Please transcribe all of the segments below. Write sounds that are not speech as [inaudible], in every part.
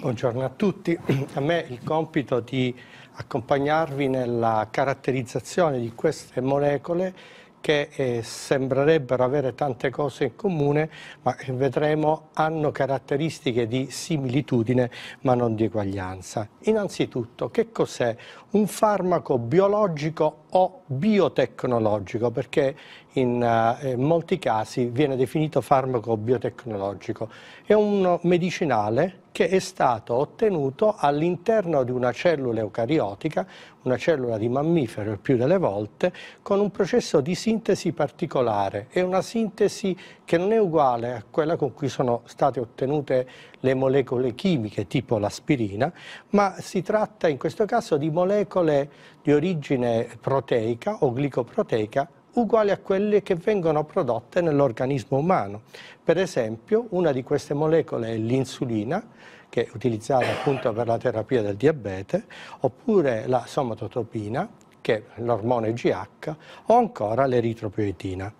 Buongiorno a tutti. [clears throat] A me il compito di accompagnarvi nella caratterizzazione di queste molecole che eh, sembrerebbero avere tante cose in comune, ma che eh, vedremo hanno caratteristiche di similitudine ma non di eguaglianza. Innanzitutto, che cos'è un farmaco biologico o biotecnologico? Perché in, eh, in molti casi viene definito farmaco biotecnologico. È un medicinale che è stato ottenuto all'interno di una cellula eucariotica, una cellula di mammifero il più delle volte, con un processo di sintesi particolare. È una sintesi che non è uguale a quella con cui sono state ottenute le molecole chimiche, tipo l'aspirina, ma si tratta in questo caso di molecole di origine proteica o glicoproteica uguali a quelle che vengono prodotte nell'organismo umano. Per esempio, una di queste molecole è l'insulina, che è utilizzata appunto per la terapia del diabete, oppure la somatotropina, che è l'ormone GH, o ancora l'eritropoietina.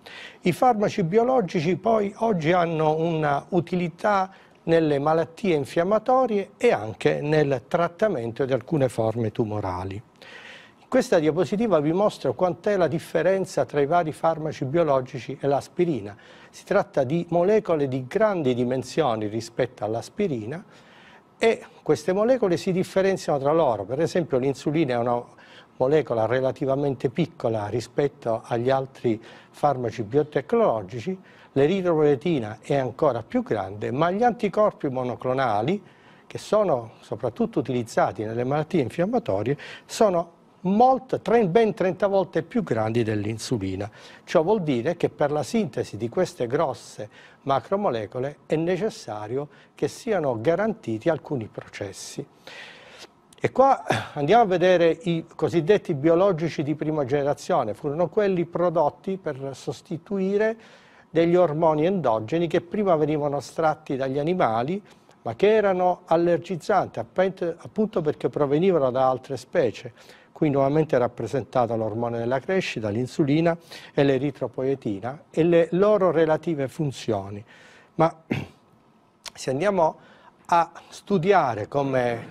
I farmaci biologici poi oggi hanno una utilità nelle malattie infiammatorie e anche nel trattamento di alcune forme tumorali. Questa diapositiva vi mostra quant'è la differenza tra i vari farmaci biologici e l'aspirina. Si tratta di molecole di grandi dimensioni rispetto all'aspirina e queste molecole si differenziano tra loro. Per esempio l'insulina è una molecola relativamente piccola rispetto agli altri farmaci biotecnologici, l'eritropoetina è ancora più grande, ma gli anticorpi monoclonali, che sono soprattutto utilizzati nelle malattie infiammatorie, sono molt, ben 30 volte più grandi dell'insulina. Ciò vuol dire che per la sintesi di queste grosse macromolecole è necessario che siano garantiti alcuni processi. E qua andiamo a vedere i cosiddetti biologici di prima generazione, furono quelli prodotti per sostituire degli ormoni endogeni che prima venivano estratti dagli animali ma che erano allergizzanti appunto perché provenivano da altre specie qui nuovamente è rappresentata l'ormone della crescita, l'insulina e l'eritropoietina e le loro relative funzioni. Ma [clears throat] se andiamo a studiare come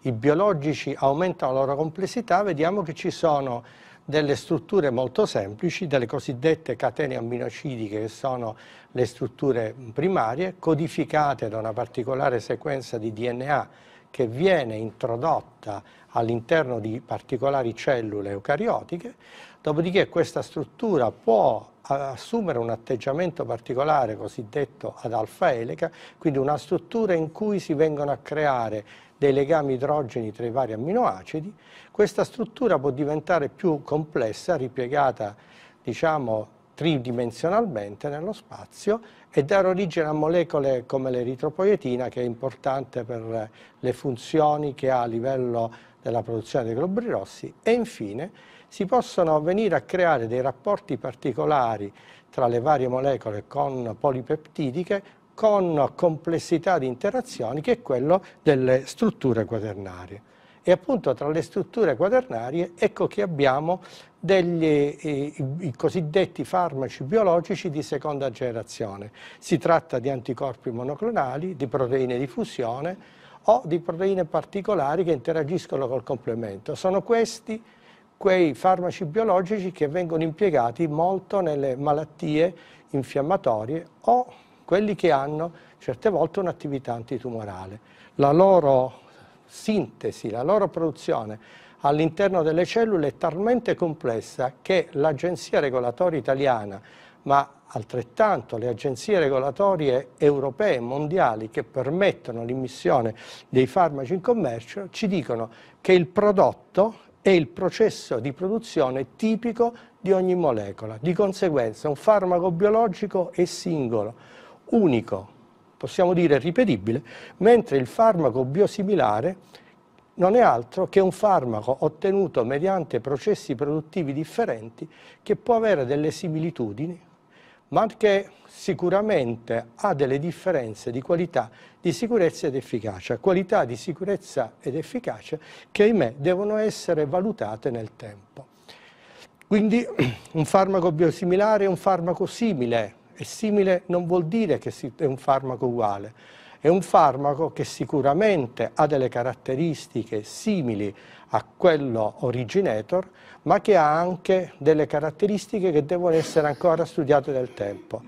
i biologici aumentano la loro complessità, vediamo che ci sono delle strutture molto semplici, delle cosiddette catene amminocidiche che sono le strutture primarie codificate da una particolare sequenza di DNA che viene introdotta all'interno di particolari cellule eucariotiche, dopodiché questa struttura può eh, assumere un atteggiamento particolare cosiddetto ad alfa elica, quindi una struttura in cui si vengono a creare dei legami idrogeni tra i vari amminoacidi, questa struttura può diventare più complessa, ripiegata diciamo tridimensionalmente nello spazio e dare origine a molecole come l'eritropoietina che è importante per le funzioni che ha a livello della produzione dei globuli rossi e infine si possono venire a creare dei rapporti particolari tra le varie molecole con polipeptidiche con complessità di interazioni che è quello delle strutture quaternarie e appunto tra le strutture quaternarie ecco che abbiamo degli eh, i cosiddetti farmaci biologici di seconda generazione. Si tratta di anticorpi monoclonali, di proteine di fusione o di proteine particolari che interagiscono col complemento. Sono questi quei farmaci biologici che vengono impiegati molto nelle malattie infiammatorie o quelli che hanno certe volte un'attività antitumorale. La loro sintesi, la loro produzione all'interno delle cellule è talmente complessa che l'agenzia regolatoria italiana, ma altrettanto le agenzie regolatorie europee e mondiali che permettono l'immissione dei farmaci in commercio, ci dicono che il prodotto è il processo di produzione tipico di ogni molecola. Di conseguenza un farmaco biologico è singolo, unico, possiamo dire ripetibile, mentre il farmaco biosimilare non è altro che un farmaco ottenuto mediante processi produttivi differenti che può avere delle similitudini, ma che sicuramente ha delle differenze di qualità, di sicurezza ed efficacia. Qualità di sicurezza ed efficacia che, ahimè, devono essere valutate nel tempo. Quindi [clears throat] un farmaco biosimilare è un farmaco simile è simile non vuol dire che è un farmaco uguale, è un farmaco che sicuramente ha delle caratteristiche simili a quello originator, ma che ha anche delle caratteristiche che devono essere ancora studiate nel tempo.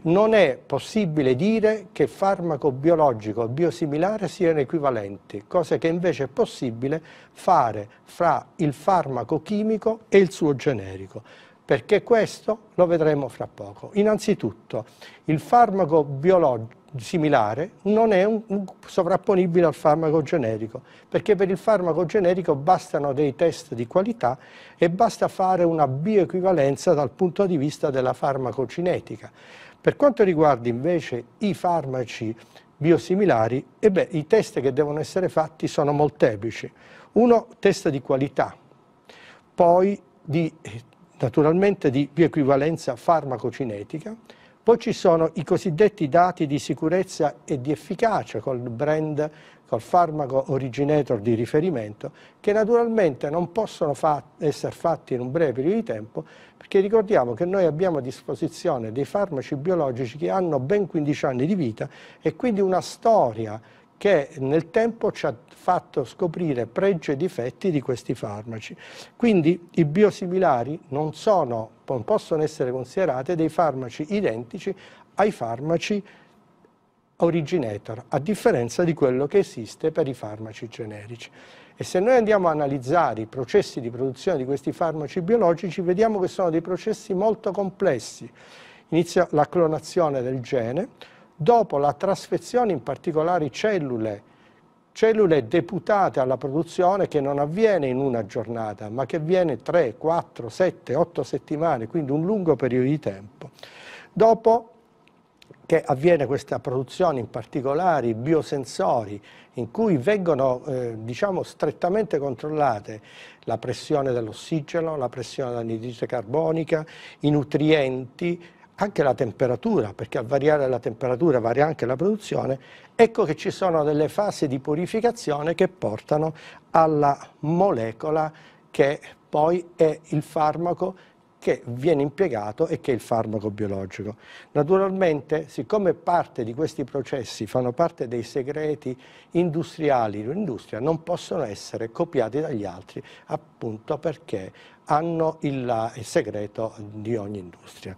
Non è possibile dire che farmaco biologico o biosimilare siano equivalenti, cosa che invece è possibile fare fra il farmaco chimico e il suo generico. Perché questo lo vedremo fra poco. Innanzitutto, il farmaco biologico similare non è un, un sovrapponibile al farmaco generico, perché per il farmaco generico bastano dei test di qualità e basta fare una bioequivalenza dal punto di vista della farmacocinetica. Per quanto riguarda invece i farmaci biosimilari, eh beh, i test che devono essere fatti sono molteplici. Uno, test di qualità, poi di naturalmente di bioequivalenza farmacocinetica, poi ci sono i cosiddetti dati di sicurezza e di efficacia col brand, col farmaco originator di riferimento, che naturalmente non possono fa essere fatti in un breve periodo di tempo, perché ricordiamo che noi abbiamo a disposizione dei farmaci biologici che hanno ben 15 anni di vita e quindi una storia che nel tempo ci ha fatto scoprire pregi e difetti di questi farmaci. Quindi i biosimilari non, sono, possono essere considerati dei farmaci identici ai farmaci originator, a differenza di quello che esiste per i farmaci generici. E se noi andiamo a analizzare i processi di produzione di questi farmaci biologici, vediamo che sono dei processi molto complessi. Inizia la clonazione del gene, dopo la trasfezione in particolari cellule, cellule deputate alla produzione che non avviene in una giornata, ma che avviene 3, 4, 7, 8 settimane, quindi un lungo periodo di tempo. Dopo che avviene questa produzione in particolari biosensori in cui vengono eh, diciamo strettamente controllate la pressione dell'ossigeno, la pressione dell'anidride carbonica, i nutrienti, anche la temperatura, perché a variare la temperatura varia anche la produzione, ecco che ci sono delle fasi di purificazione che portano alla molecola che poi è il farmaco che viene impiegato e che è il farmaco biologico. Naturalmente, siccome parte di questi processi fanno parte dei segreti industriali di un'industria, non possono essere copiati dagli altri, appunto perché hanno il, il segreto di ogni industria.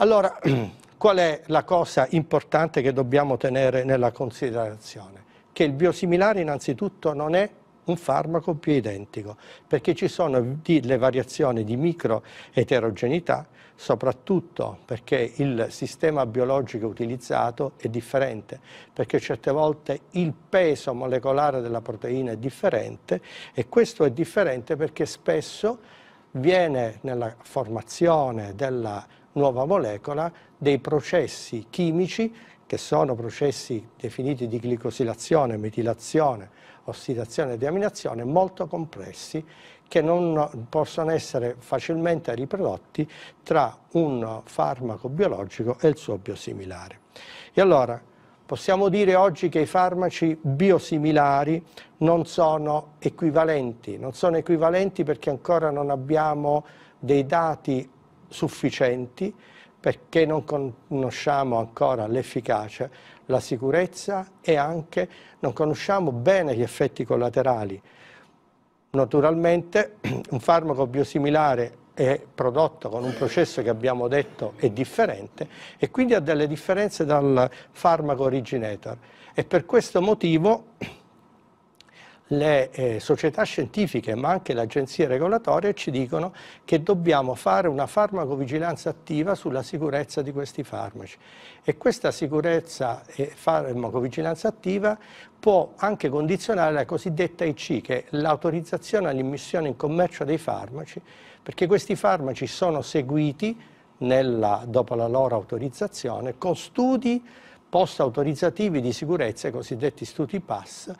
Allora, [clears throat] qual è la cosa importante che dobbiamo tenere nella considerazione? Che il biosimilare innanzitutto non è un farmaco più identico, perché ci sono delle variazioni di microeterogeneità, soprattutto perché il sistema biologico utilizzato è differente, perché certe volte il peso molecolare della proteina è differente e questo è differente perché spesso viene nella formazione della nuova molecola dei processi chimici che sono processi definiti di glicosilazione, metilazione, ossidazione e deaminazione molto complessi che non possono essere facilmente riprodotti tra un farmaco biologico e il suo biosimilare. E allora possiamo dire oggi che i farmaci biosimilari non sono equivalenti, non sono equivalenti perché ancora non abbiamo dei dati sufficienti perché non conosciamo ancora l'efficacia, la sicurezza e anche non conosciamo bene gli effetti collaterali. Naturalmente [clears throat] un farmaco biosimilare è prodotto con un processo che abbiamo detto è differente e quindi ha delle differenze dal farmaco originator e per questo motivo [clears throat] le eh, società scientifiche ma anche le agenzie regolatorie ci dicono che dobbiamo fare una farmacovigilanza attiva sulla sicurezza di questi farmaci e questa sicurezza e farmacovigilanza attiva può anche condizionare la cosiddetta IC che è l'autorizzazione all'immissione in commercio dei farmaci perché questi farmaci sono seguiti nella, dopo la loro autorizzazione con studi post-autorizzativi di sicurezza, i cosiddetti studi PAS,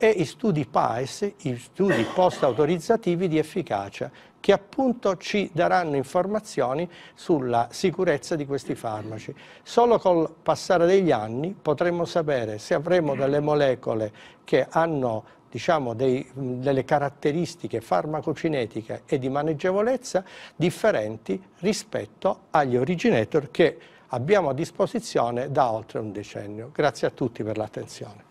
e i studi PAES, i studi post-autorizzativi di efficacia, che appunto ci daranno informazioni sulla sicurezza di questi farmaci. Solo col passare degli anni potremo sapere se avremo delle molecole che hanno diciamo, dei, delle caratteristiche farmacocinetiche e di maneggevolezza differenti rispetto agli originator che abbiamo a disposizione da oltre un decennio. Grazie a tutti per l'attenzione.